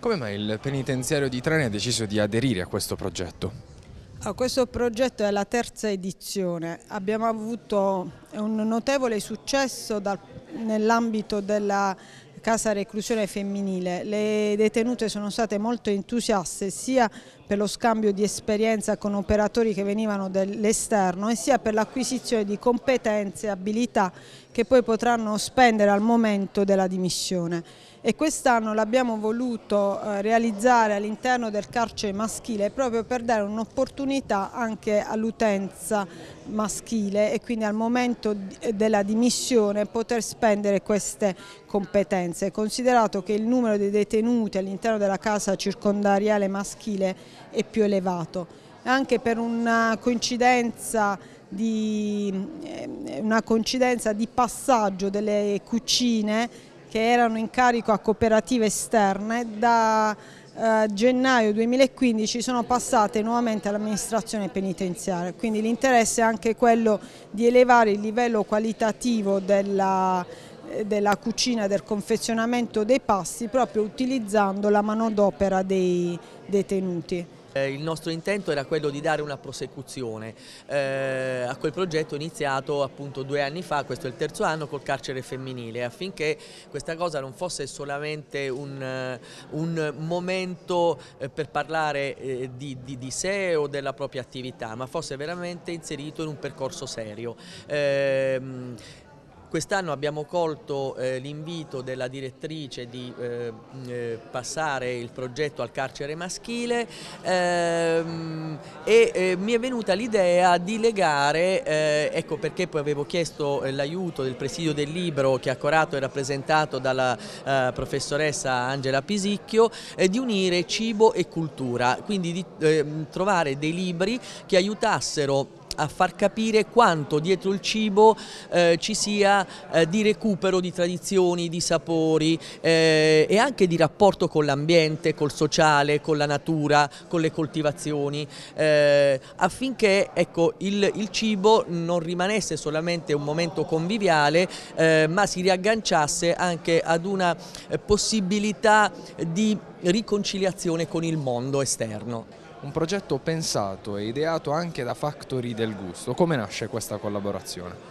Come mai il penitenziario di Trani ha deciso di aderire a questo progetto? A questo progetto è la terza edizione, abbiamo avuto un notevole successo nell'ambito della casa reclusione femminile. Le detenute sono state molto entusiaste sia per lo scambio di esperienza con operatori che venivano dall'esterno e sia per l'acquisizione di competenze e abilità che poi potranno spendere al momento della dimissione. E quest'anno l'abbiamo voluto eh, realizzare all'interno del carcere maschile proprio per dare un'opportunità anche all'utenza maschile e quindi al momento della dimissione poter spendere queste competenze. Firenze, considerato che il numero dei detenuti all'interno della casa circondariale maschile è più elevato, anche per una coincidenza di, ehm, una coincidenza di passaggio delle cucine che erano in carico a cooperative esterne da eh, gennaio 2015 sono passate nuovamente all'amministrazione penitenziaria, quindi l'interesse è anche quello di elevare il livello qualitativo della della cucina del confezionamento dei pasti proprio utilizzando la manodopera dei detenuti. Eh, il nostro intento era quello di dare una prosecuzione eh, a quel progetto iniziato appunto due anni fa, questo è il terzo anno, col carcere femminile, affinché questa cosa non fosse solamente un, eh, un momento eh, per parlare di, di, di, sé o della propria attività, ma fosse veramente inserito in un percorso serio. Ehm, Quest'anno abbiamo colto eh, l'invito della direttrice di eh, mm, eh, passare il progetto al carcere maschile ehm, e eh, mi è venuta l'idea di legare, eh, ecco perché poi avevo chiesto eh, l'aiuto del presidio del libro che a Corato e rappresentato dalla professoressa Angela Pisicchio, di unire cibo e cultura, quindi di ehm, trovare dei libri che aiutassero a far capire quanto dietro il cibo eh, ci sia eh, di recupero di tradizioni, di sapori eh, e anche di rapporto con l'ambiente, col sociale, con la natura, con le coltivazioni, eh, affinché ecco, il, il, cibo non rimanesse solamente un momento conviviale eh, ma si riagganciasse anche ad una eh, possibilità di riconciliazione con il mondo esterno. Un progetto pensato e ideato anche da Factory del Gusto. Come nasce questa collaborazione?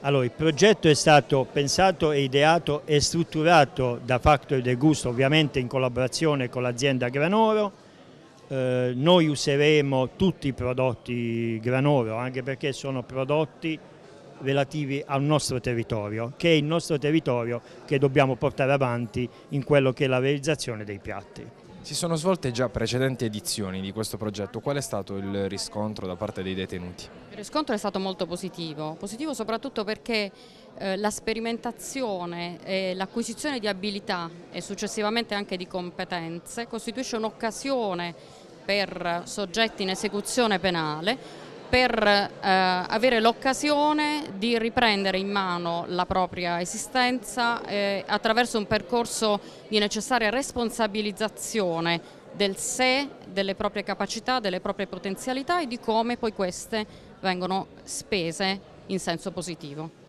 Allora, il progetto è stato pensato, ideato e strutturato da Factory del Gusto, ovviamente in collaborazione con l'azienda Granoro. Eh, noi useremo tutti i prodotti Granoro, anche perché sono prodotti relativi al nostro territorio, che è il nostro territorio che dobbiamo portare avanti in quello che è la realizzazione dei piatti. Si sono svolte già precedenti edizioni di questo progetto, qual è stato il riscontro da parte dei detenuti? Il riscontro è stato molto positivo, positivo soprattutto perché eh, la sperimentazione e l'acquisizione di abilità e successivamente anche di competenze costituisce un'occasione per soggetti in esecuzione penale per eh, avere l'occasione di riprendere in mano la propria esistenza eh, attraverso un percorso di necessaria responsabilizzazione del sé, delle proprie capacità, delle proprie potenzialità e di come poi queste vengono spese in senso positivo.